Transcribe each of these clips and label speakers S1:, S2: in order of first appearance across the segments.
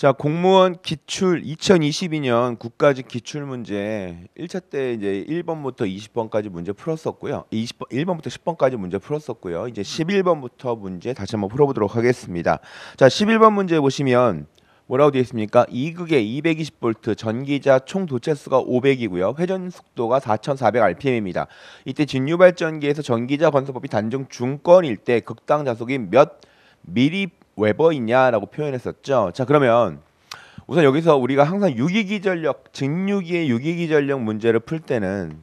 S1: 자, 공무원 기출 2022년 국가직 기출 문제 1차 때 이제 1번부터 20번까지 문제 풀었었고요. 20번 1번부터 10번까지 문제 풀었었고요. 이제 11번부터 문제 다시 한번 풀어 보도록 하겠습니다. 자, 11번 문제 보시면 뭐라고 되어 있습니까? 2극에 220V 전기자 총 도체수가 500이고요. 회전 속도가 4400rpm입니다. 이때 진유발전기에서 전기자 건설법이 단종 중건일 때 극당 자속이 몇 미리 웨버있냐라고 표현했었죠. 자 그러면 우선 여기서 우리가 항상 유기기 전력, 증유기의 유기기 전력 문제를 풀 때는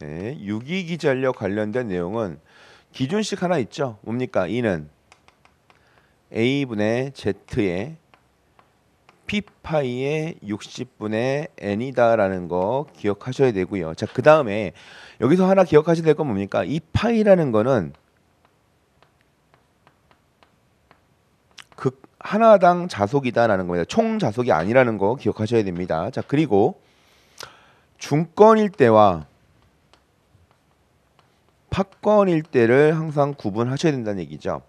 S1: 네, 유기기 전력 관련된 내용은 기준식 하나 있죠. 뭡니까? 이는 A분의 Z의 피파이의 60분의 n이다라는 거 기억하셔야 되고요. 자, 그 다음에 여기서 하나 기억하셔야 될 건 뭡니까? 이 파이라는 거는 극 하나당 자속이다라는 겁니다. 총 자속이 아니라는 거 기억하셔야 됩니다. 자, 그리고 중권일 때와 파권일 때를 항상 구분하셔야 된다는 얘기죠.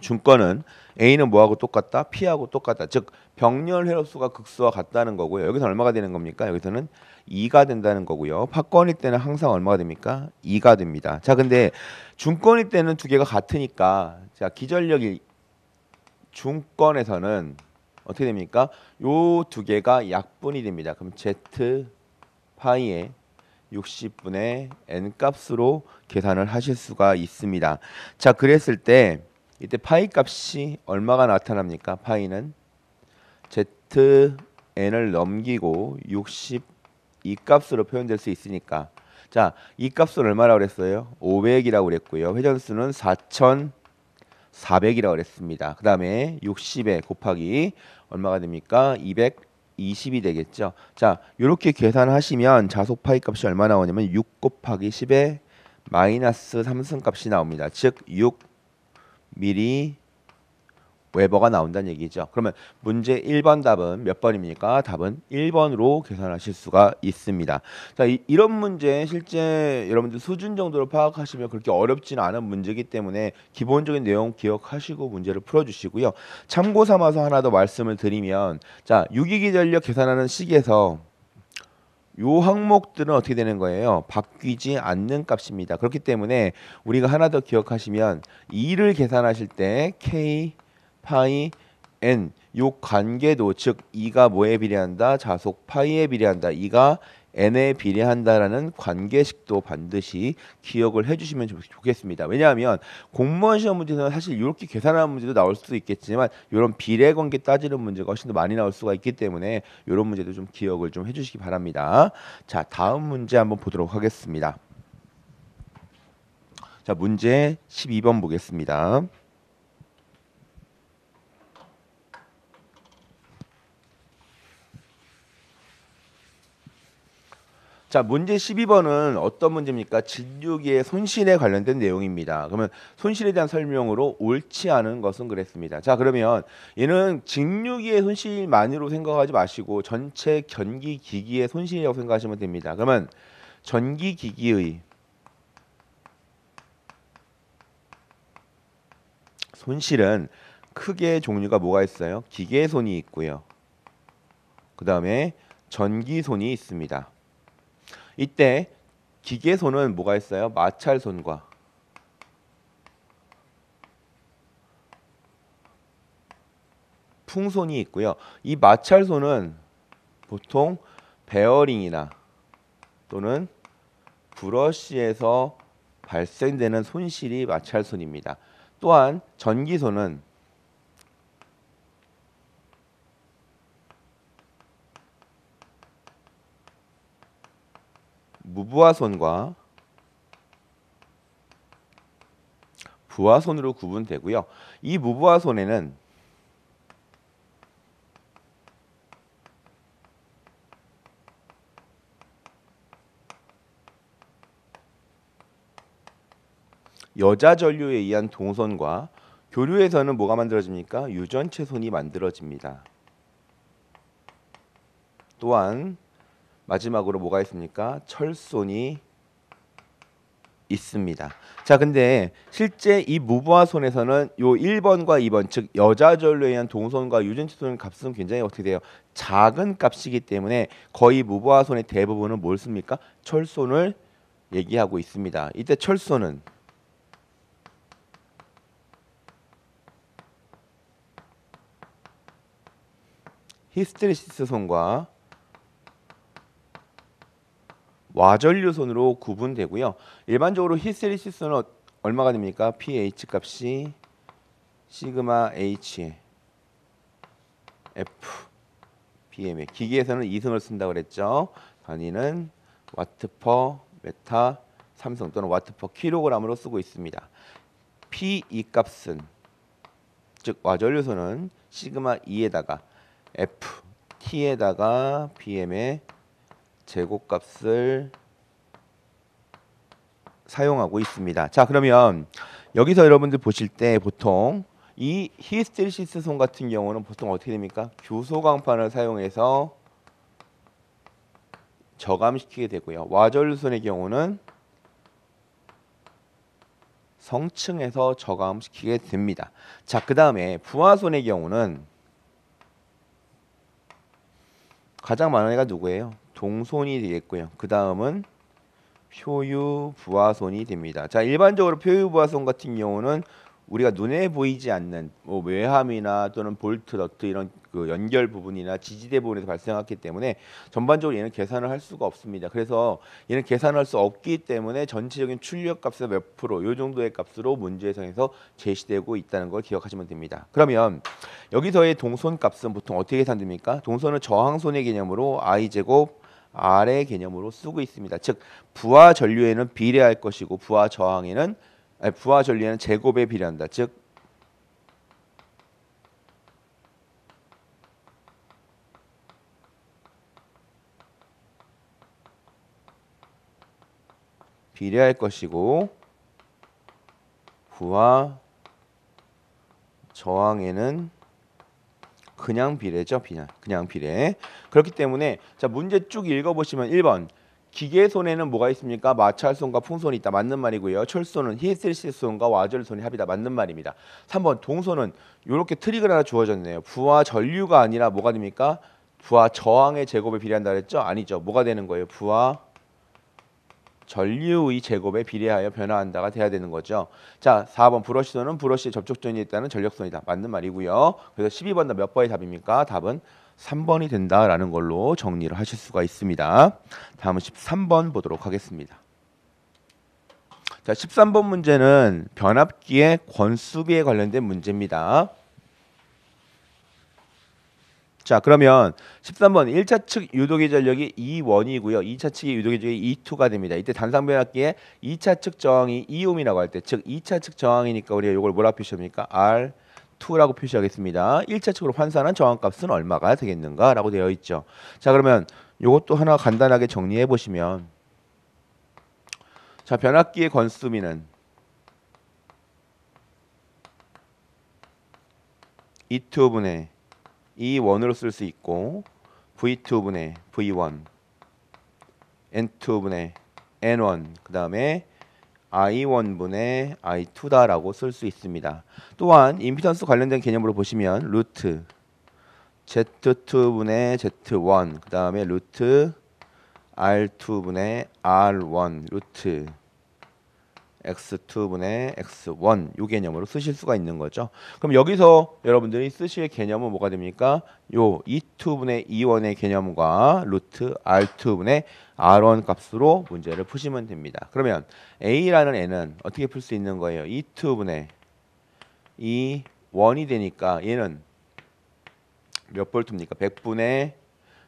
S1: 중권은 A는 뭐하고 똑같다? P하고 똑같다. 즉 병렬 회로수가 극수와 같다는 거고요. 여기서 얼마가 되는 겁니까? 여기서는 2가 된다는 거고요. 파권일 때는 항상 얼마가 됩니까? 2가 됩니다. 자, 근데 중권일 때는 두 개가 같으니까 자, 기전력이 중권에서는 어떻게 됩니까? 요 두 개가 약분이 됩니다. 그럼 Z 파이의 60분의 n 값으로 계산을 하실 수가 있습니다. 자, 그랬을 때 이때 파이 값이 얼마가 나타납니까? 파이는 zn을 넘기고 62 값으로 표현될 수 있으니까 자, 이 값은 얼마라고 그랬어요? 500이라고 그랬고요. 회전수는 4,400이라고 그랬습니다. 그 다음에 60에 곱하기 얼마가 됩니까? 220이 되겠죠. 자, 이렇게 계산하시면 자속 파이 값이 얼마 나오냐면 6 곱하기 10에 마이너스 3승 값이 나옵니다. 즉, 6 미리 웨버가 나온다는 얘기죠. 그러면 문제 1번 답은 몇 번입니까? 답은 1번으로 계산하실 수가 있습니다. 자, 이, 런 문제 실제 여러분들 수준 정도로 파악하시면 그렇게 어렵지 않은 문제이기 때문에 기본적인 내용 기억하시고 문제를 풀어주시고요. 참고 삼아서 하나 더 말씀을 드리면 자, 유기기 전력 계산하는 식에서 요 항목들은 어떻게 되는 거예요? 바뀌지 않는 값입니다. 그렇기 때문에 우리가 하나 더 기억하시면 2를 계산하실 때 k 파이 n 요 관계도 즉 2가 뭐에 비례한다? 자속 파이에 비례한다. 2가 n에 비례한다라는 관계식도 반드시 기억을 해주시면 좋겠습니다. 왜냐하면 공무원 시험 문제는 사실 이렇게 계산하는 문제도 나올 수도 있겠지만 이런 비례관계 따지는 문제가 훨씬 더 많이 나올 수가 있기 때문에 이런 문제도 좀 기억을 좀 해주시기 바랍니다. 자 다음 문제 한번 보도록 하겠습니다. 자 문제 12번 보겠습니다. 자, 문제 12번은 어떤 문제입니까? 진료기의 손실에 관련된 내용입니다. 그러면 손실에 대한 설명으로 옳지 않은 것은 그랬습니다. 자, 그러면 얘는 진료기의 손실만으로 생각하지 마시고 전체 전기 기기의 손실이라고 생각하시면 됩니다. 그러면 전기 기기의 손실은 크게 종류가 뭐가 있어요? 기계 손이 있고요. 그 다음에 전기 손이 있습니다. 이때 기계손은 뭐가 있어요? 마찰손과 풍손이 있고요. 이 마찰손은 보통 베어링이나 또는 브러쉬에서 발생되는 손실이 마찰손입니다. 또한 전기손은 무부화손과부화손으로 구분되고요. 이무부화손에는 여자 전류에 의한 동선과 교류에서는 뭐가 만들어집니까? 유전체손이 만들어집니다. 또한 마지막으로 뭐가 있습니까? 철손이 있습니다. 자, 근데 실제 이 무부화 손에서는 요 1번과 2번 즉 여자절로 의한 동손과 유전체손 값은 굉장히 어떻게 돼요? 작은 값이기 때문에 거의 무부화 손의 대부분은 뭘 씁니까? 철손을 얘기하고 있습니다. 이때 철손은 히스테리시스 손과 와전류선으로 구분되고요. 일반적으로 히스테리시스는 얼마가 됩니까? pH 값이 시그마 h f bm에 기기에서는 이승을 쓴다고 그랬죠. 단위는 와트 퍼 메타 삼성 또는 와트 퍼 킬로그램으로 쓰고 있습니다. p 이 값은 즉 와전류선은 시그마 2에다가 f t에다가 bm에 제곱값을 사용하고 있습니다. 자 그러면 여기서 여러분들 보실 때 보통 이 히스테리시스 손 같은 경우는 보통 어떻게 됩니까? 규소광판을 사용해서 저감시키게 되고요. 와절손의 경우는 성층에서 저감시키게 됩니다. 자, 그 다음에 부하손의 경우는 가장 많은 애가 누구예요? 동손이 되겠고요. 그 다음은 효유 부화손이 됩니다. 자 일반적으로 효유 부화손 같은 경우는 우리가 눈에 보이지 않는 뭐 외함이나 또는 볼트, 너트 이런 그 연결 부분이나 지지대 부분에서 발생하기 때문에 전반적으로 얘는 계산을 할 수가 없습니다. 그래서 얘는 계산할 수 없기 때문에 전체적인 출력 값의 몇 프로 요 정도의 값으로 문제상에서 제시되고 있다는 걸 기억하시면 됩니다. 그러면 여기서의 동선 값은 보통 어떻게 계산됩니까? 동선은 저항선의 개념으로 i 제곱 아래 개념으로 쓰고 있습니다. 즉 부하 전류에는 비례할 것이고 부하 저항에는 아니, 부하 전류에는 제곱에 비례한다. 즉 비례할 것이고 부하 저항에는 그냥 비례죠. 그냥, 그냥 비례. 그렇기 때문에 자 문제 쭉 읽어보시면 1번 기계 손에는 뭐가 있습니까? 마찰손과 풍손이 있다. 맞는 말이고요. 철손은 히스테리스손과 와절손이 합이다. 맞는 말입니다. 3번 동손은 이렇게 트릭을 하나 주어졌네요. 부하 전류가 아니라 뭐가 됩니까? 부하 저항의 제곱에 비례한다 그랬죠? 아니죠. 뭐가 되는 거예요? 부하 전류의 제곱에 비례하여 변화한다가 돼야 되는 거죠. 자, 4번 브러시선은 브러시의 접촉전이 있다는 전력선이다. 맞는 말이고요. 그래서 12번 답몇 번의 답입니까? 답은 3번이 된다라는 걸로 정리를 하실 수가 있습니다. 다음은 13번 보도록 하겠습니다. 자, 13번 문제는 변압기의 권수비에 관련된 문제입니다. 자 그러면 13번 1차 측 유도기 전력이 E1이고요. 2차 측의 유도기 전력이 E2가 됩니다. 이때 단상 변압기에 2차 측 저항이 이음이라고 할 때 즉 2차 측 저항이니까 우리가 이걸 뭐라 표시합니까? R 2라고 표시하겠습니다. 1차 측으로 환산한 저항값은 얼마가 되겠는가? 라고 되어 있죠. 자 그러면 이것도 하나 간단하게 정리해 보시면 자 변압기의 건수미는 E2분의 이 원으로 쓸 수 있고 v2분의 v1 n2분의 n1 그 다음에 i1분의 i2다라고 쓸 수 있습니다. 또한 임피던스 관련된 개념으로 보시면 루트 z2분의 z1 그 다음에 루트 r2분의 r1 루트 x2분의 x1 요 개념으로 쓰실 수가 있는 거죠. 그럼 여기서 여러분들이 쓰실 개념은 뭐가 됩니까? 요 e2분의 e1의 개념과 루트 r2분의 r1 값으로 문제를 푸시면 됩니다. 그러면 a라는 n은 어떻게 풀 수 있는 거예요? e2분의 e1이 되니까 얘는 몇 볼트입니까? 100분의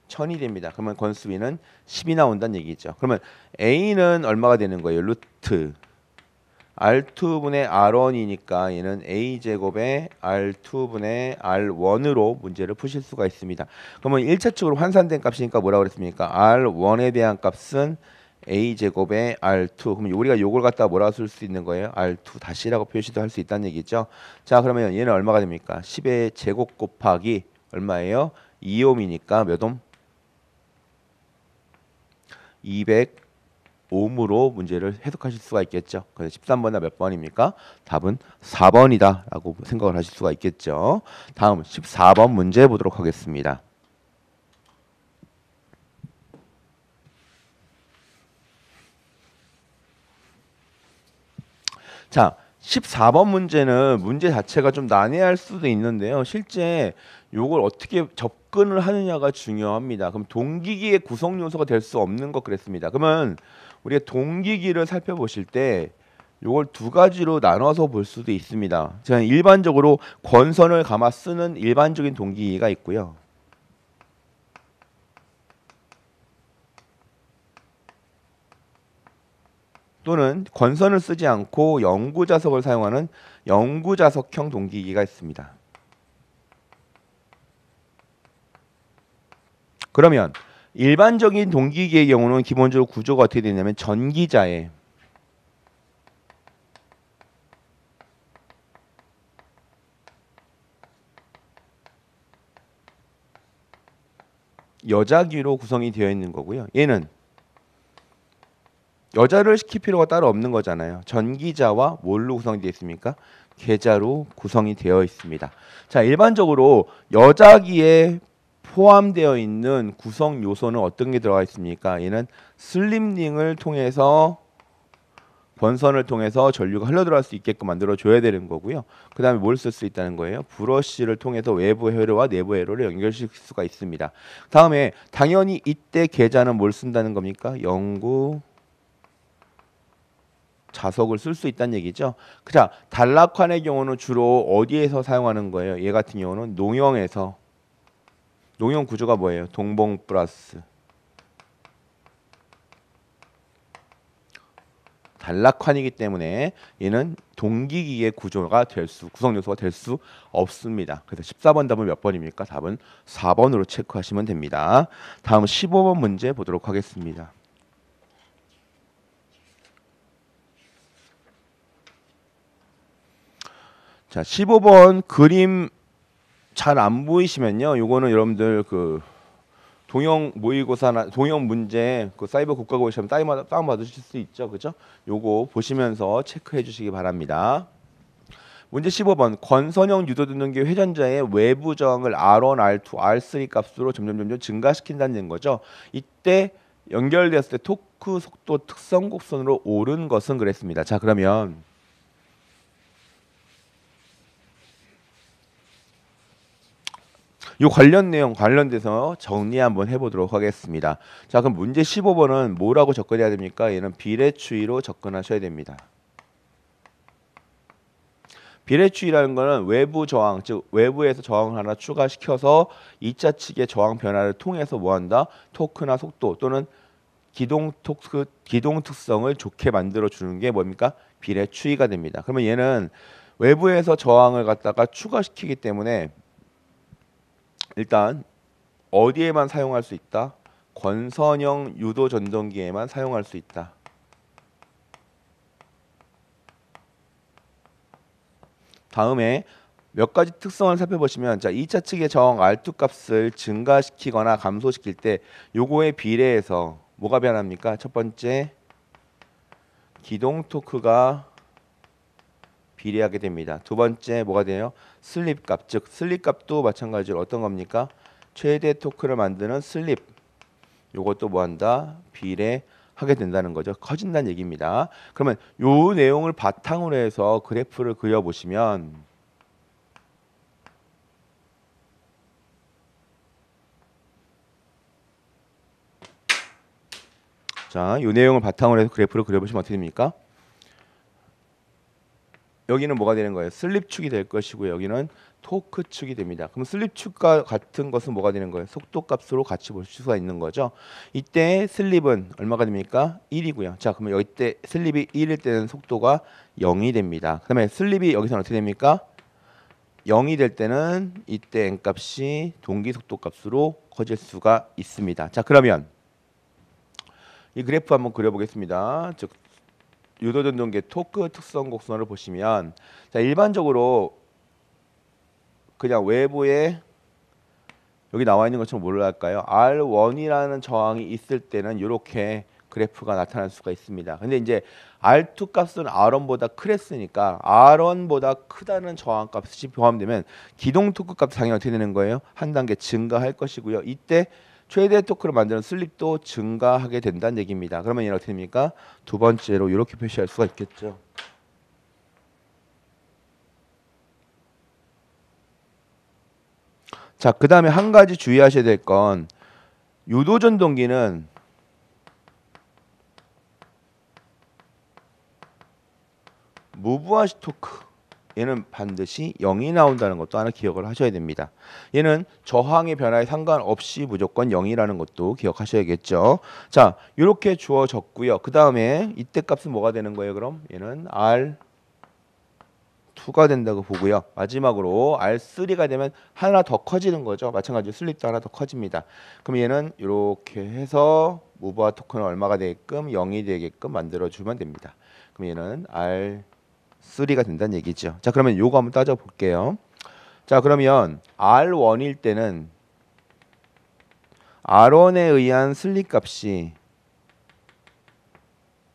S1: 1000이 됩니다. 그러면 건수비는 10이 나온다는 얘기죠. 그러면 a는 얼마가 되는 거예요? 루트 R2분의 R1이니까 얘는 A제곱의 R2분의 R1으로 문제를 푸실 수가 있습니다. 그러면 1차측으로 환산된 값이니까 뭐라고 그랬습니까? R1에 대한 값은 A제곱의 R2 그러면 우리가 이걸 갖다 뭐라 쓸수 있는 거예요? R2 다시라고 표시도 할 수 있다는 얘기죠. 자 그러면 얘는 얼마가 됩니까? 10의 제곱 곱하기 얼마예요? 2옴이니까 몇 옴? 200 옴으로 문제를 해석하실 수가 있겠죠. 그래서 13번이나 몇 번입니까? 답은 4번이다라고 생각을 하실 수가 있겠죠. 다음 14번 문제 보도록 하겠습니다. 자, 14번 문제는 문제 자체가 좀 난해할 수도 있는데요. 실제 요걸 어떻게 접 접근을 하느냐가 중요합니다. 그럼 동기기의 구성 요소가 될 수 없는 것 그랬습니다. 그러면 우리가 동기기를 살펴보실 때 이걸 두 가지로 나눠서 볼 수도 있습니다. 제가 일반적으로 권선을 감아 쓰는 일반적인 동기기가 있고요. 또는 권선을 쓰지 않고 영구자석을 사용하는 영구자석형 동기기가 있습니다. 그러면 일반적인 동기기의 경우는 기본적으로 구조가 어떻게 되냐면 전기자에 여자기로 구성이 되어 있는 거고요. 얘는 여자를 시킬 필요가 따로 없는 거잖아요. 전기자와 뭘로 구성이 되어 있습니까? 계좌로 구성이 되어 있습니다. 자, 일반적으로 여자기의 포함되어 있는 구성 요소는 어떤 게 들어가 있습니까? 얘는 슬림링을 통해서 권선을 통해서 전류가 흘러들어갈 수 있게끔 만들어 줘야 되는 거고요. 그 다음에 뭘 쓸 수 있다는 거예요? 브러쉬를 통해서 외부 회로와 내부 회로를 연결시킬 수가 있습니다. 다음에 당연히 이때 계좌는 뭘 쓴다는 겁니까? 연구 자석을 쓸 수 있다는 얘기죠. 자, 단락환의 경우는 주로 어디에서 사용하는 거예요? 얘 같은 경우는 농영에서 농용 구조가 뭐예요? 동봉 플러스 단락환이기 때문에 얘는 동기기의 구조가 될수 구성 요소가 될 수 없습니다. 그래서 14번 답은 몇 번입니까? 답은 4번으로 체크하시면 됩니다. 다음 15번 문제 보도록 하겠습니다. 자, 15번 그림 잘안 보이시면요. 요거는 여러분들 그 동영 모의고사나 동영 문제 그 사이버 국가고시험 다운 받으실 수 있죠. 그죠? 요거 보시면서 체크해 주시기 바랍니다. 문제 15번 권선형 유도등등기 회전자의 외부 저항을 R1, R2, R3 값으로 점점점점 증가시킨다는 거죠. 이때 연결되었을 때 토크 속도 특성 곡선으로 오른 것은 그랬습니다. 자 그러면 이 관련 내용 관련돼서 정리 한번 해보도록 하겠습니다. 자 그럼 문제 15번은 뭐라고 접근해야 됩니까? 얘는 비례추이로 접근하셔야 됩니다. 비례추이라는 거는 외부 저항, 즉 외부에서 저항을 하나 추가시켜서 이차 측의 저항 변화를 통해서 뭐한다? 토크나 속도 또는 기동 토크, 기동 특성을 좋게 만들어 주는 게 뭡니까? 비례추이가 됩니다. 그러면 얘는 외부에서 저항을 갖다가 추가시키기 때문에 일단 어디에만 사용할 수 있다? 권선형 유도 전동기에만 사용할 수 있다. 다음에 몇 가지 특성을 살펴보시면 자 2차 측의 정 R2 값을 증가시키거나 감소시킬 때 요거에 비례해서 뭐가 변합니까? 첫 번째 기동 토크가 비례하게 됩니다. 두 번째 뭐가 되요? 슬립 값, 즉 슬립 값도 마찬가지로 어떤 겁니까? 최대 토크를 만드는 슬립. 이것도뭐 한다? 비례 하게 된다는 거죠. 커진다는 얘기입니다. 그러면 요 내용을 바탕으로 해서 그래프를 그려 보시면 자, 요 내용을 바탕으로 해서 그래프를 그려 보시면 어떻게 됩니까? 여기는 뭐가 되는 거예요? 슬립축이 될 것이고 여기는 토크축이 됩니다. 그럼 슬립축과 같은 것은 뭐가 되는 거예요? 속도값으로 같이 볼 수가 있는 거죠. 이때 슬립은 얼마가 됩니까? 1이고요. 자, 그러면 이때 슬립이 1일 때는 속도가 0이 됩니다. 그 다음에 슬립이 여기서는 어떻게 됩니까? 0이 될 때는 이때 n값이 동기속도값으로 커질 수가 있습니다. 자, 그러면 이 그래프 한번 그려보겠습니다. 즉 유도전동계 토크 특성 곡선을 보시면 자 일반적으로 그냥 외부에 여기 나와 있는 것처럼 뭘로 할까요? R1이라는 저항이 있을 때는 이렇게 그래프가 나타날 수가 있습니다. 근데 이제 R2 값은 R1보다 크랬으니까 R1보다 크다는 저항 값이 포함되면 기동 토크 값 당연히 어떻게 되는 거예요? 한 단계 증가할 것이고요. 이때 최대 토크를 만드는 슬립도 증가하게 된다는 얘기입니다. 그러면 이렇게 됩니까? 두 번째로 이렇게 표시할 수가 있겠죠. 자, 그 다음에 한 가지 주의하셔야 될 건 유도 전동기는 무브와 스토크 얘는 반드시 0이 나온다는 것도 하나 기억을 하셔야 됩니다. 얘는 저항의 변화에 상관없이 무조건 0이라는 것도 기억하셔야겠죠. 자, 이렇게 주어졌고요. 그 다음에 이때 값은 뭐가 되는 거예요? 그럼 얘는 R 2가 된다고 보고요. 마지막으로 R3가 되면 하나 더 커지는 거죠. 마찬가지로 슬립도 하나 더 커집니다. 그럼 얘는 이렇게 해서 무브와 토큰은 얼마가 되게끔 0이 되게끔 만들어주면 됩니다. 그럼 얘는 R 3가 된다는 얘기죠. 자, 그러면 요거 한번 따져 볼게요. 자, 그러면 R1일 때는 R1에 의한 슬립 값이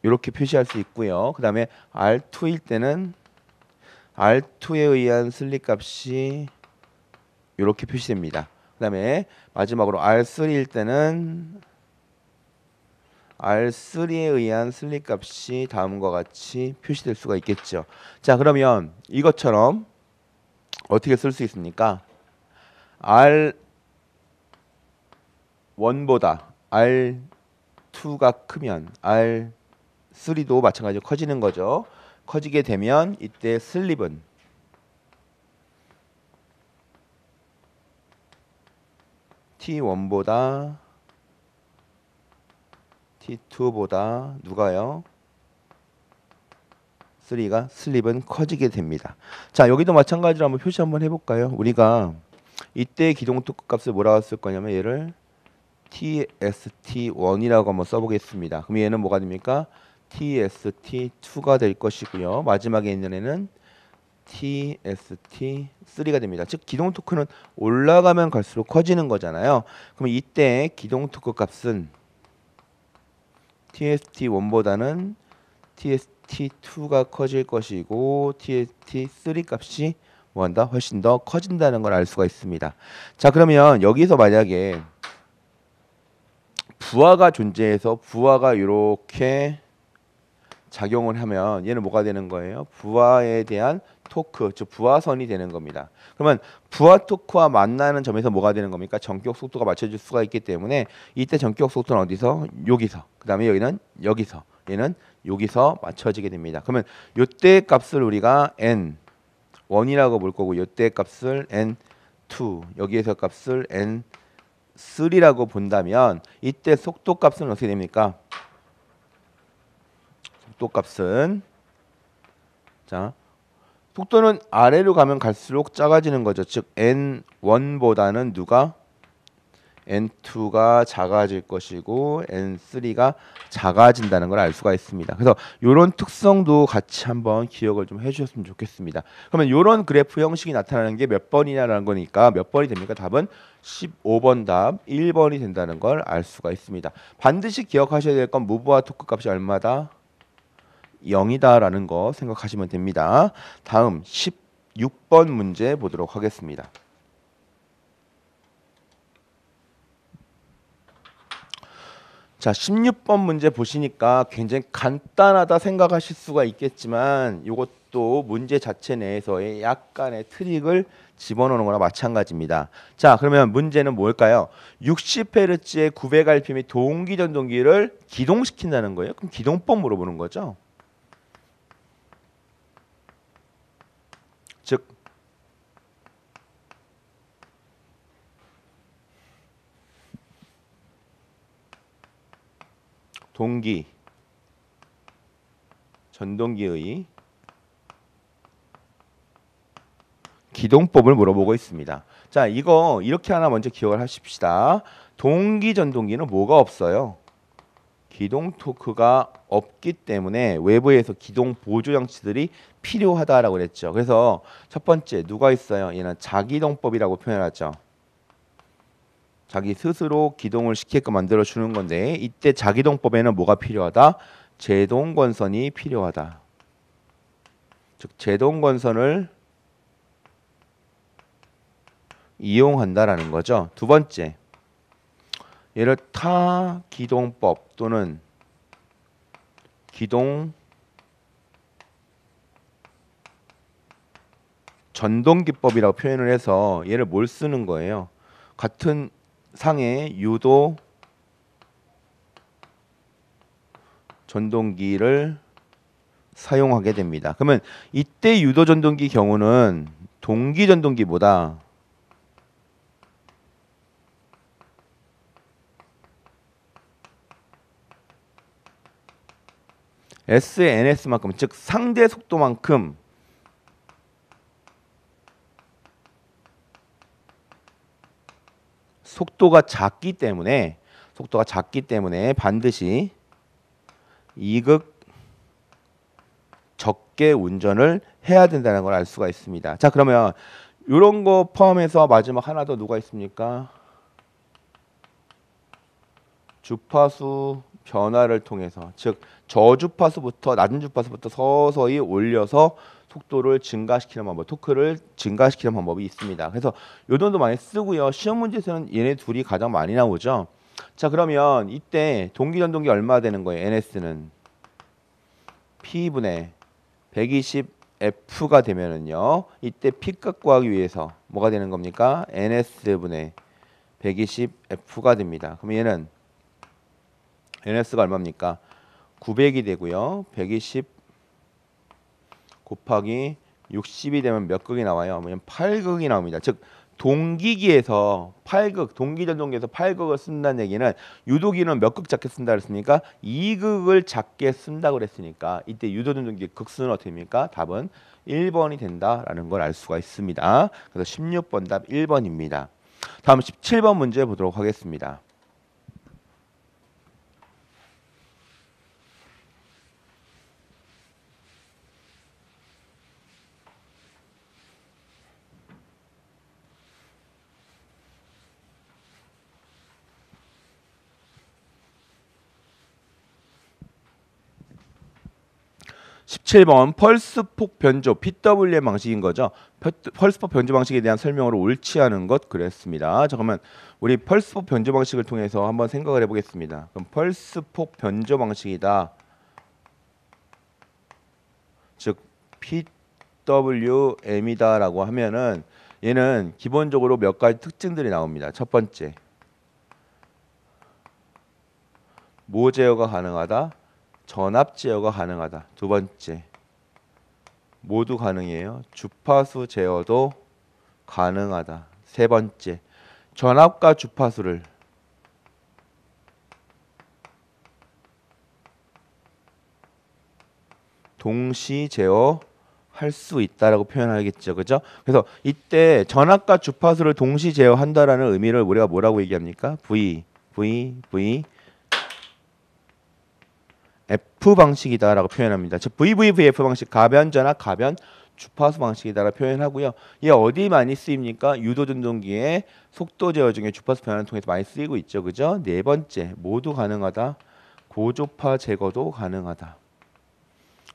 S1: 이렇게 표시할 수 있고요. 그다음에 R2일 때는 R2에 의한 슬립 값이 이렇게 표시됩니다. 그다음에 마지막으로 R3일 때는 R3에 의한 슬릭 값이 다음과 같이 표시될 수가 있겠죠. 자 그러면 이것처럼 어떻게 쓸 수 있습니까? R1보다 R2가 크면 R3도 마찬가지로 커지는 거죠. 커지게 되면 이때 슬립은 T1보다 T2보다 누가요? 3가 슬립은 커지게 됩니다. 자 여기도 마찬가지로 한번 표시 한번 해볼까요? 우리가 이때 기동 토크 값을 뭐라고 쓸 거냐면 얘를 TST1이라고 한번 써보겠습니다. 그럼 얘는 뭐가 됩니까? TST2가 될 것이고요. 마지막에 있는 애는 TST3가 됩니다. 즉 기동 토크는 올라가면 갈수록 커지는 거잖아요. 그럼 이때 기동 토크 값은 tst1보다는 tst2가 커질 것이고 tst3 값이 뭐한다? 훨씬 더 커진다는 걸 알 수가 있습니다. 자 그러면 여기서 만약에 부하가 존재해서 부하가 이렇게 작용을 하면 얘는 뭐가 되는 거예요? 부하에 대한 토크, 즉 부하선이 되는 겁니다. 그러면 부하 토크와 만나는 점에서 뭐가 되는 겁니까? 전격 속도가 맞춰질 수가 있기 때문에 이때 전격 속도는 어디서? 여기서. 그 다음에 여기는 여기서. 얘는 여기서 맞춰지게 됩니다. 그러면 요때 값을 우리가 n 1이라고 볼 거고 요때 값을 n 2 여기에서 값을 n 3라고 본다면 이때 속도 값은 어떻게 됩니까? 속도 값은 자 속도는 아래로 가면 갈수록 작아지는 거죠. 즉 n1보다는 누가 n2가 작아질 것이고 n3가 작아진다는 걸 알 수가 있습니다. 그래서 이런 특성도 같이 한번 기억을 좀 해주셨으면 좋겠습니다. 그러면 이런 그래프 형식이 나타나는 게 몇 번이냐라는 거니까 몇 번이 됩니까? 답은 15번 답 1번이 된다는 걸 알 수가 있습니다. 반드시 기억하셔야 될 건 무브와 토크 값이 얼마다? 0이다라는 거 생각하시면 됩니다. 다음 16번 문제 보도록 하겠습니다. 자, 16번 문제 보시니까 굉장히 간단하다 생각하실 수가 있겠지만 이것도 문제 자체 내에서의 약간의 트릭을 집어넣는 거나 마찬가지입니다. 자, 그러면 문제는 뭘까요? 60Hz의 900rpm의 동기 전동기를 기동시킨다는 거예요. 그럼 기동법 물어보는 거죠. 동기 전동기의 기동법을 물어보고 있습니다. 자, 이거 이렇게 하나 먼저 기억을 하십시다. 동기 전동기는 뭐가 없어요? 기동 토크가 없기 때문에 외부에서 기동 보조 장치들이 필요하다라고 그랬죠. 그래서 첫 번째 누가 있어요? 얘는 자기동법이라고 표현하죠. 자기 스스로 기동을 시키게끔 만들어 주는 건데 이때 자기동법에는 뭐가 필요하다? 제동건선이 필요하다. 즉 제동건선을 이용한다라는 거죠. 두 번째, 얘를 타기동법 또는 기동 전동기법이라고 표현을 해서 얘를 뭘 쓰는 거예요. 같은 상에 유도 전동기를 사용하게 됩니다. 그러면 이때 유도 전동기 경우는 동기 전동기보다 SNS만큼 즉 상대 속도만큼 속도가 작기 때문에 속도가 작기 때문에 반드시 이극 적게 운전을 해야 된다는 걸 알 수가 있습니다. 자 그러면 이런 거 포함해서 마지막 하나 더 누가 있습니까? 주파수 변화를 통해서 즉 저주파수부터 낮은 주파수부터 서서히 올려서 속도를 증가시키는 방법, 토크를 증가시키는 방법이 있습니다. 그래서 요정도 많이 쓰고요. 시험 문제에서는 얘네 둘이 가장 많이 나오죠. 자 그러면 이때 동기 전동기 얼마 되는 거예요? NS는 P분의 120F가 되면은요. 이때 P값 구하기 위해서 뭐가 되는 겁니까? NS분의 120F가 됩니다. 그럼 얘는 NS가 얼마입니까? 900이 되고요. 120 곱하기 60이 되면 몇 극이 나와요? 그냥 8극이 나옵니다. 즉 동기기에서 8극, 동기전 동기에서 8극을 쓴다는 얘기는 유도기는 몇 극 작게 쓴다 그랬으니까 2극을 작게 쓴다 그랬으니까 이때 유도전 동기 극수는 어떻게 됩니까? 답은 1번이 된다라는 걸 알 수가 있습니다. 그래서 16번 답 1번입니다. 다음 17번 문제 보도록 하겠습니다. 17번 펄스폭 변조 PWM 방식인 거죠. 펄스폭 변조 방식에 대한 설명으로 옳지 않은 것 그랬습니다. 자 그러면 우리 펄스폭 변조 방식을 통해서 한번 생각을 해보겠습니다. 그럼 펄스폭 변조 방식이다. 즉 PWM이다라고 하면은 얘는 기본적으로 몇 가지 특징들이 나옵니다. 첫 번째 모제어가 가능하다. 전압 제어가 가능하다. 두 번째 모두 가능해요. 주파수 제어도 가능하다. 세 번째 전압과 주파수를 동시 제어 할 수 있다라고 표현하겠죠. 그죠? 그래서 이때 전압과 주파수를 동시 제어한다라는 의미를 우리가 뭐라고 얘기합니까? V, V, V F 방식이다라고 표현합니다. 즉 VVVF 방식 가변 전압 가변 주파수 방식이다라 표현하고요. 이게 어디 많이 쓰입니까? 유도 전동기의 속도 제어 중에 주파수 변화를 통해서 많이 쓰이고 있죠. 그죠? 네 번째 모두 가능하다. 고조파 제거도 가능하다.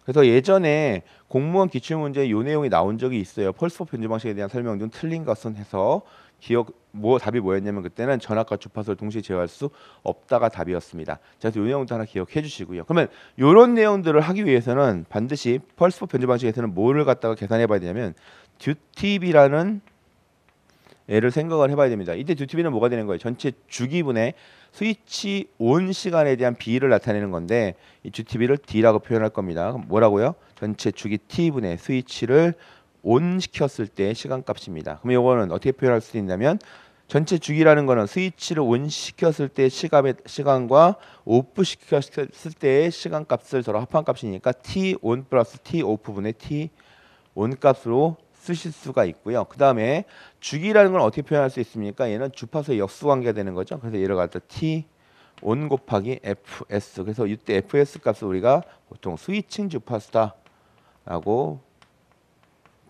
S1: 그래서 예전에 공무원 기출문제 요 내용이 나온 적이 있어요. 펄스포 변조 방식에 대한 설명 중 틀린 것은 해서 기억 뭐 답이 뭐였냐면 그때는 전압과 주파수를 동시에 제어할 수 없다가 답이었습니다. 자, 그이 내용도 하나 기억해 주시고요. 그러면 요런 내용들을 하기 위해서는 반드시 펄스포 변조 방식에서는 뭐를 갖다가 계산해 봐야 되냐면 듀티비라는 애를 생각을 해봐야 됩니다. 이때 듀티비는 뭐가 되는 거예요? 전체 주기분의 스위치 온 시간에 대한 비를 나타내는 건데 이 듀티비를 D라고 표현할 겁니다. 뭐라고요? 전체 주기 T분의 스위치를 온 시켰을 때 시간값입니다. 그럼 이거는 어떻게 표현할 수 있냐면 전체 주기라는 거는 스위치를 온 시켰을 때 시간의 시간과 오프 시켰을 때의 시간값을 서로 합한 값이니까 t 온 플러스 t 오프 분의 t 온 값으로 쓰실 수가 있고요. 그 다음에 주기라는 건 어떻게 표현할 수 있습니까? 얘는 주파수의 역수관계가 되는 거죠. 그래서 예를 갖다 t 온 곱하기 fs 그래서 이때 fs 값을 우리가 보통 스위칭 주파수다라고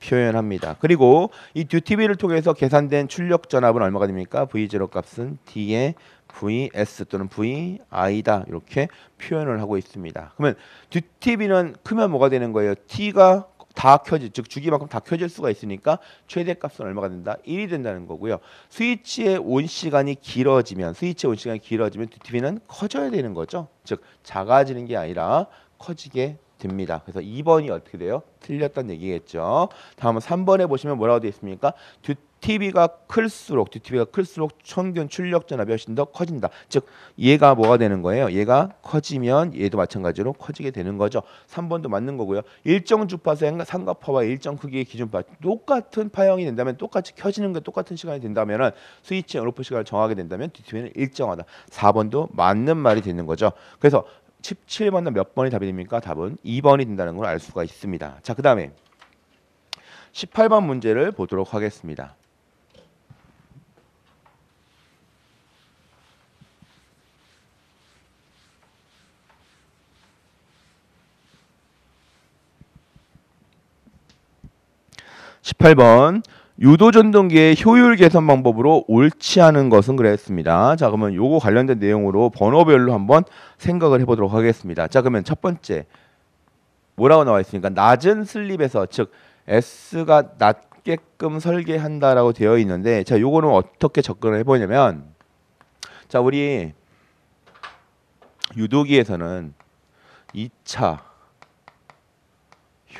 S1: 표현합니다. 그리고 이 듀티비를 통해서 계산된 출력 전압은 얼마가 됩니까? V0 값은 D에 VS 또는 VI다 이렇게 표현을 하고 있습니다. 그러면 듀티비는 크면 뭐가 되는 거예요? T가 다 켜질 즉 주기만큼 다 켜질 수가 있으니까 최대값은 얼마가 된다? 1이 된다는 거고요. 스위치의 온 시간이 길어지면 스위치의 온 시간이 길어지면 듀티비는 커져야 되는 거죠. 즉 작아지는 게 아니라 커지게 됩니다 그래서 2번이 어떻게 돼요? 틀렸단 얘기겠죠. 다음 3번에 보시면 뭐라고 되어 있습니까? 듀티비가 클수록 듀티비가 클수록 청균 출력 전압이 훨씬 더 커진다. 즉 얘가 뭐가 되는 거예요? 얘가 커지면 얘도 마찬가지로 커지게 되는 거죠. 3번도 맞는 거고요. 일정 주파수의 삼각파와 일정 크기의 기준파 똑같은 파형이 된다면 똑같이 켜지는 게 똑같은 시간이 된다면 스위치 온오프 시간을 정하게 된다면 듀티비는 일정하다. 4번도 맞는 말이 되는 거죠. 그래서 17번은 몇 번이 답이 됩니까? 답은 2번이 된다는 걸 알 수가 있습니다. 자, 그 다음에 18번 문제를 보도록 하겠습니다. 십팔 번 유도 전동기의 효율 개선 방법으로 옳지 않은 것은 그랬습니다. 자, 그러면 요거 관련된 내용으로 번호별로 한번 생각을 해보도록 하겠습니다. 자, 그러면 첫 번째 뭐라고 나와 있으니까 낮은 슬립에서 즉 S가 낮게끔 설계한다라고 되어 있는데 자, 요거는 어떻게 접근을 해보냐면 자, 우리 유도기에서는 2차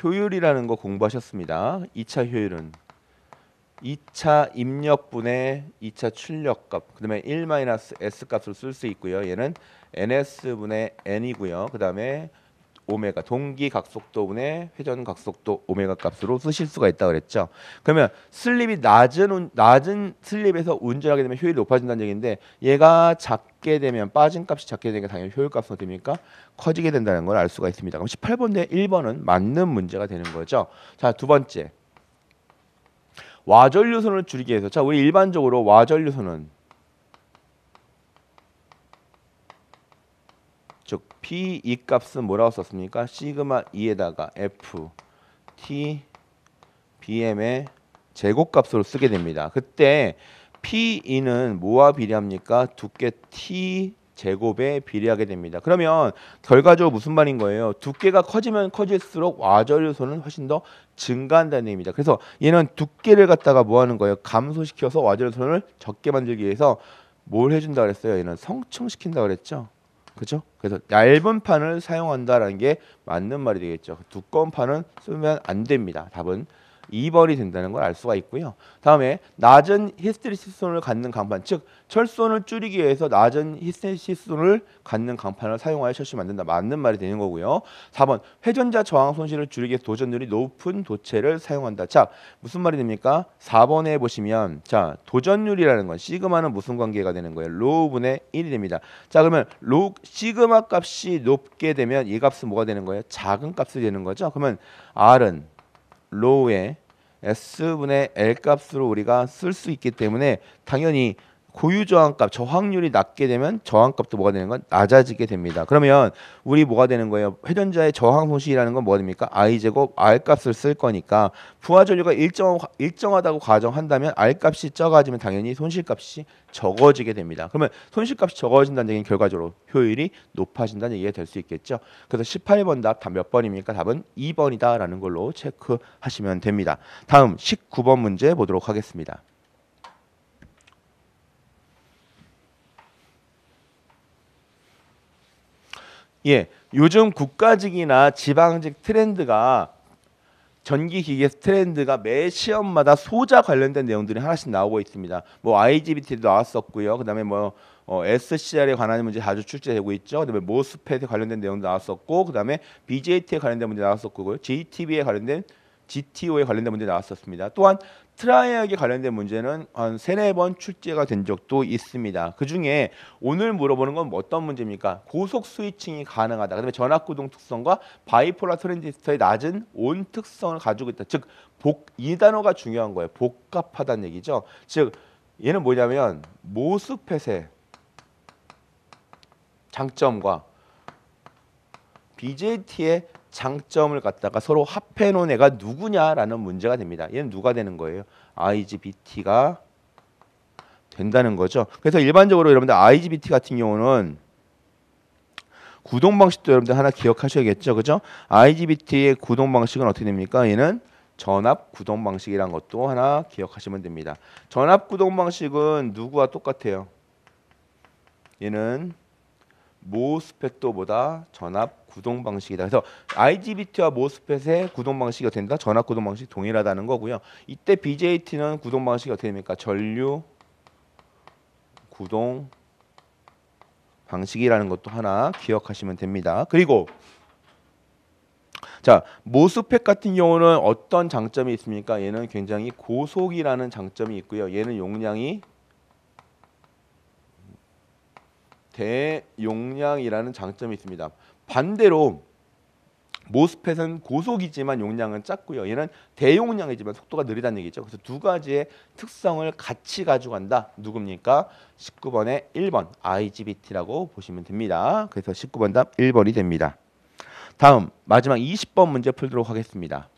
S1: 효율이라는 거 공부하셨습니다. 2차 효율은 2차 입력분의 2차 출력 값, 그 다음에 1-S 값으로 쓸 수 있고요. 얘는 ns 분의 n이고요. 그 다음에 오메가 동기 각속도분의 회전 각속도 오메가 값으로 쓰실 수가 있다 고 그랬죠. 그러면 슬립이 낮은 낮은 슬립에서 운전하게 되면 효율이 높아진다는 얘기인데 얘가 작게 되면 빠진 값이 작게 되니까 당연히 효율 값은 됩니까? 커지게 된다는 걸 알 수가 있습니다. 그럼 18번대 1번은 맞는 문제가 되는 거죠. 자, 두 번째. 와절 요소를 줄이기 위해서 자 우리 일반적으로 와절 요소는 즉 p 이 값은 뭐라고 썼습니까? 시그마 2에다가 f t bm의 제곱값으로 쓰게 됩니다. 그때 p 2는 뭐와 비례합니까? 두께 t 제곱에 비례하게 됩니다. 그러면 결과적으로 무슨 말인 거예요? 두께가 커지면 커질수록 와절 요소는 훨씬 더 증가한다는 얘기입니다. 그래서 얘는 두께를 갖다가 뭐 하는 거예요? 감소시켜서 와절 요소를 적게 만들기 위해서 뭘 해준다 그랬어요? 얘는 성층시킨다 그랬죠? 그렇죠? 그래서 얇은 판을 사용한다라는 게 맞는 말이 되겠죠. 두꺼운 판은 쓰면 안 됩니다. 답은 2번이 된다는 걸 알 수가 있고요. 다음에 낮은 히스테리시스톤을 갖는 강판, 즉 철손을 줄이기 위해서 낮은 히스테리시스톤을 갖는 강판을 사용하여 철수 만든다. 맞는 말이 되는 거고요. 4번 회전자 저항 손실을 줄이기 위해서 도전률이 높은 도체를 사용한다. 자, 무슨 말이 됩니까? 4번에 보시면 자, 도전률이라는 건 시그마는 무슨 관계가 되는 거예요? 로우분의 1이 됩니다. 자, 그러면 로 시그마 값이 높게 되면 이 값은 뭐가 되는 거예요? 작은 값이 되는 거죠. 그러면 R은 로우의 s분의 l 값으로 우리가 쓸 수 있기 때문에 당연히 고유 저항값 저항률이 낮게 되면 저항값도 뭐가 되는 건 낮아지게 됩니다. 그러면 우리 뭐가 되는 거예요? 회전자의 저항 손실이라는 건뭐 됩니까? i 제곱 r 값을 쓸 거니까 부하 전류가 일정 일정하다고 가정한다면 r 값이 적어지면 당연히 손실값이 적어지게 됩니다. 그러면 손실값이 적어진다는 얘기는 결과적으로 효율이 높아진다는 얘기가 될 수 있겠죠. 그래서 18번 답 답 몇 번입니까? 답은 2번이다라는 걸로 체크하시면 됩니다. 다음 19번 문제 보도록 하겠습니다. 예, 요즘 국가직이나 지방직 트렌드가 전기기계 트렌드가 매 시험마다 소자 관련된 내용들이 하나씩 나오고 있습니다. 뭐 IGBT도 나왔었고요. 그다음에 뭐 어, SCR에 관한 문제 자주 출제되고 있죠. 그다음에 모스펫에 관련된 내용도 나왔었고, 그다음에 BJT에 관련된 문제 나왔었고요. g t b 에 관련된 GTO에 관련된 문제 나왔었습니다. 또한 트라이액에 관련된 문제는 한 세네 번 출제가 된 적도 있습니다. 그 중에 오늘 물어보는 건 어떤 문제입니까? 고속 스위칭이 가능하다. 그다음에 전압구동 특성과 바이폴라 트랜지스터의 낮은 온 특성을 가지고 있다. 즉, 복, 이 단어가 중요한 거예요. 복합하다는 얘기죠. 즉, 얘는 뭐냐면 모스펫의 장점과 BJT의 장점을 갖다가 서로 합해 놓은 애가 누구냐라는 문제가 됩니다. 얘는 누가 되는 거예요? IGBT가 된다는 거죠. 그래서 일반적으로 여러분들 IGBT 같은 경우는 구동 방식도 여러분들 하나 기억하셔야겠죠. 그죠? IGBT의 구동 방식은 어떻게 됩니까? 얘는 전압 구동 방식이란 것도 하나 기억하시면 됩니다. 전압 구동 방식은 누구와 똑같아요? 얘는 모스펙도보다 전압 구동 방식이다. 그래서 IGBT와 모스펫의 구동 방식이 어떻게 된다? 전압 구동 방식 이 동일하다는 거고요. 이때 BJT는 구동 방식이 어떻게 됩니까? 전류 구동 방식이라는 것도 하나 기억하시면 됩니다. 그리고 자 모스펫 같은 경우는 어떤 장점이 있습니까? 얘는 굉장히 고속이라는 장점이 있고요. 얘는 용량이 대용량이라는 장점이 있습니다. 반대로 모스펫은 고속이지만 용량은 작고요. 얘는 대용량이지만 속도가 느리다는 얘기죠. 그래서 두 가지의 특성을 같이 가져간다. 누굽니까? 19번의 1번 IGBT라고 보시면 됩니다. 그래서 19번 답 1번이 됩니다. 다음 마지막 20번 문제 풀도록 하겠습니다.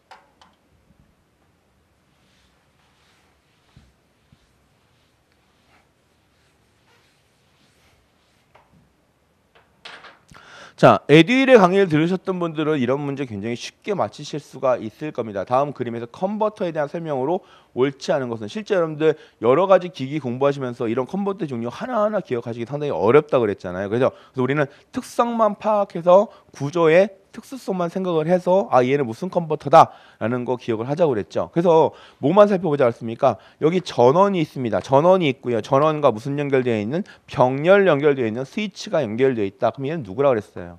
S1: 자, 에듀일의 강의를 들으셨던 분들은 이런 문제 굉장히 쉽게 맞히실 수가 있을 겁니다. 다음 그림에서 컨버터에 대한 설명으로 옳지 않은 것은 실제 여러분들 여러 가지 기기 공부하시면서 이런 컨버터 종류 하나하나 기억하시기 상당히 어렵다 그랬잖아요. 그래서, 그래서 우리는 특성만 파악해서 구조의 특수성만 생각을 해서 아 얘는 무슨 컨버터다라는 거 기억을 하자고 그랬죠. 그래서 뭐만 살펴보지 않았습니까? 여기 전원이 있습니다. 전원이 있고요. 전원과 무슨 연결되어 있는 병렬 연결되어 있는 스위치가 연결되어 있다. 그럼 얘는 누구라 고 그랬어요?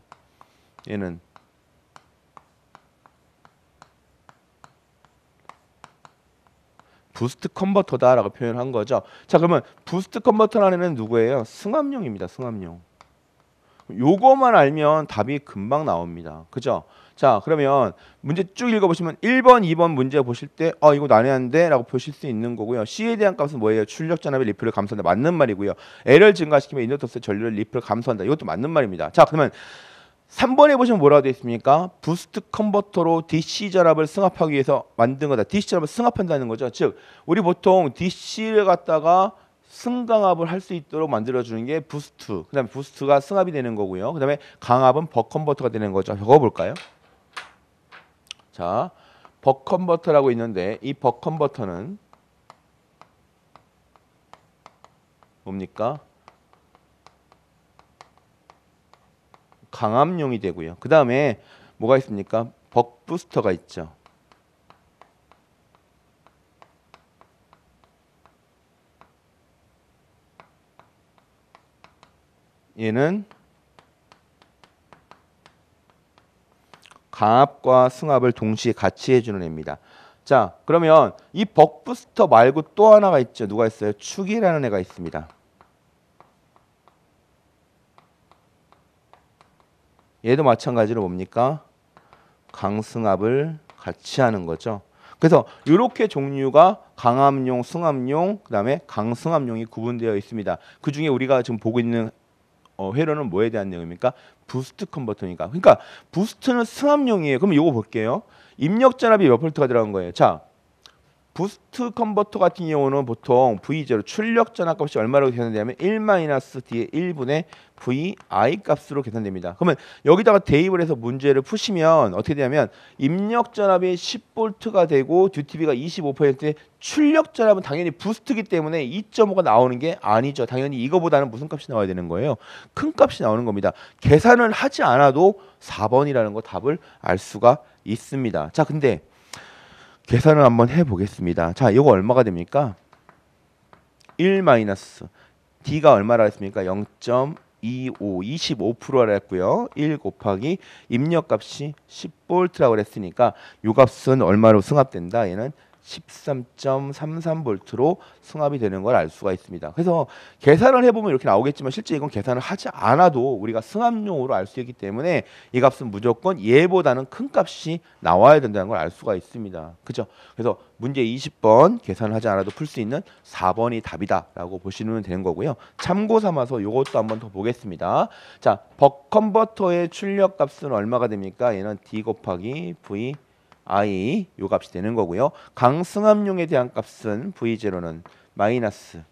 S1: 얘는 부스트 컨버터다라고 표현한 거죠. 자 그러면 부스트 컨버터라는 누구예요? 승합용입니다. 승합용. 요거만 알면 답이 금방 나옵니다. 그죠? 자 그러면 문제 쭉 읽어보시면 1번, 2번 문제 보실 때아 어, 이거 난해한데 라고 보실 수 있는 거고요. C에 대한 값은 뭐예요? 출력 전압의 리플을 감소한다. 맞는 말이고요. L을 증가시키면 인더터스의 전류를 리플 감소한다. 이것도 맞는 말입니다. 자 그러면 3번에 보시면 뭐라고 되어 있습니까? 부스트 컨버터로 DC 결합을 승합하기 위해서 만든 거다. DC 결합을 승합한다는 거죠. 즉 우리 보통 DC를 갖다가 승강압을 할 수 있도록 만들어주는 게 부스트. 그 다음에 부스트가 승압이 되는 거고요. 그 다음에 강압은 버 컨버터가 되는 거죠. 적어볼까요? 자, 버 컨버터라고 있는데 이 버 컨버터는 뭡니까? 강압용이 되고요. 그 다음에 뭐가 있습니까? 버부스터가 있죠. 얘는 강압과 승압을 동시에 같이 해주는 애입니다. 자, 그러면 이버부스터 말고 또 하나가 있죠. 누가 있어요? 축이라는 애가 있습니다. 얘도 마찬가지로 뭡니까? 강승압을 같이 하는 거죠. 그래서 이렇게 종류가 강압용, 승압용, 그다음에 강승압용이 구분되어 있습니다. 그 중에 우리가 지금 보고 있는 어, 회로는 뭐에 대한 내용입니까? 부스트 컨버터니까. 그러니까 부스트는 승압용이에요. 그럼 이거 볼게요. 입력 전압이 몇 볼트가 들어간 거예요? 자, 부스트 컨버터 같은 경우는 보통 V0 출력 전압 값이 얼마로 계산되냐면 1-D의 1분의 VI 값으로 계산됩니다. 그러면 여기다가 대입을 해서 문제를 푸시면 어떻게 되냐면 입력 전압이 10V가 되고 듀티비가 25%에 출력 전압은 당연히 부스트기 때문에 2.5가 나오는 게 아니죠. 당연히 이거보다는 무슨 값이 나와야 되는 거예요? 큰 값이 나오는 겁니다. 계산을 하지 않아도 4번이라는 거 답을 알 수가 있습니다. 자, 근데 계산을 한번 해보겠습니다. 자, 이거 얼마가 됩니까? 1 마이너스 d가 얼마라 했습니까? 0.25 25%라 했고요. 1 곱하기 입력값이 10볼트라고 했으니까 요 값은 얼마로 승합된다? 얘는 13.33V로 승합이 되는 걸 알 수가 있습니다. 그래서 계산을 해보면 이렇게 나오겠지만 실제 이건 계산을 하지 않아도 우리가 승합용으로 알 수 있기 때문에 이 값은 무조건 얘보다는 큰 값이 나와야 된다는 걸 알 수가 있습니다. 그죠? 그래서 문제 20번 계산을 하지 않아도 풀 수 있는 4번이 답이다라고 보시면 되는 거고요. 참고 삼아서 이것도 한번 더 보겠습니다. 자, 버 컨버터의 출력 값은 얼마가 됩니까? 얘는 D 곱하기 V i 요 값이 되는 거고요. 강승합용에 대한 값은 v0는 마이너스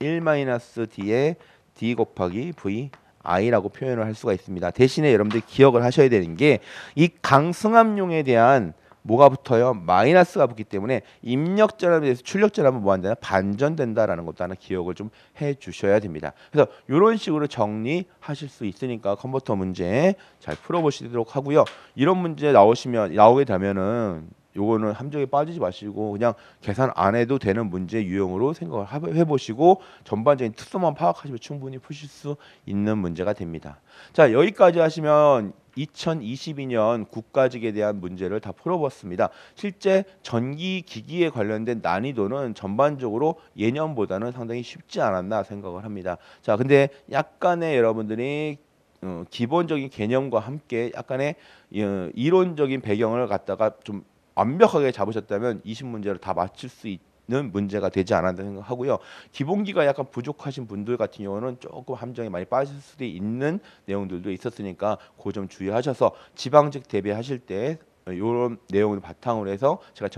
S1: 1 마이너스 d의 d 곱하기 v i라고 표현을 할 수가 있습니다. 대신에 여러분들 기억을 하셔야 되는 게 이 강승합용에 대한 뭐가 붙어요? 마이너스가 붙기 때문에 입력 전압에 대해서 출력 전압은 뭐한다나 반전된다라는 것도 하나 기억을 좀 해 주셔야 됩니다. 그래서 이런 식으로 정리하실 수 있으니까 컨버터 문제 잘 풀어 보시도록 하고요. 이런 문제 나오시면 나오게 되면은 요거는 함정에 빠지지 마시고 그냥 계산 안 해도 되는 문제 유형으로 생각을 해보시고 전반적인 특성만 파악하시면 충분히 푸실 수 있는 문제가 됩니다. 자 여기까지 하시면 2022년 국가직에 대한 문제를 다 풀어봤습니다. 실제 전기 기기에 관련된 난이도는 전반적으로 예년보다는 상당히 쉽지 않았나 생각을 합니다. 자, 근데 약간의 여러분들이 어, 기본적인 개념과 함께 약간의 어, 이론적인 배경을 갖다가 좀 완벽하게 잡으셨다면 20문제를 다 맞출 수 있는 문제가 되지 않았나 생각하고요. 기본기가 약간 부족하신 분들 같은 경우는 조금 함정에 많이 빠질 수도 있는 내용들도 있었으니까 그점 주의하셔서 지방직 대비하실 때 이런 내용을 바탕으로 해서 제가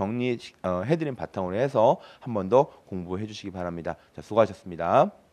S1: 정리해드린 어, 바탕으로 해서 한 번 더 공부해 주시기 바랍니다. 자, 수고하셨습니다.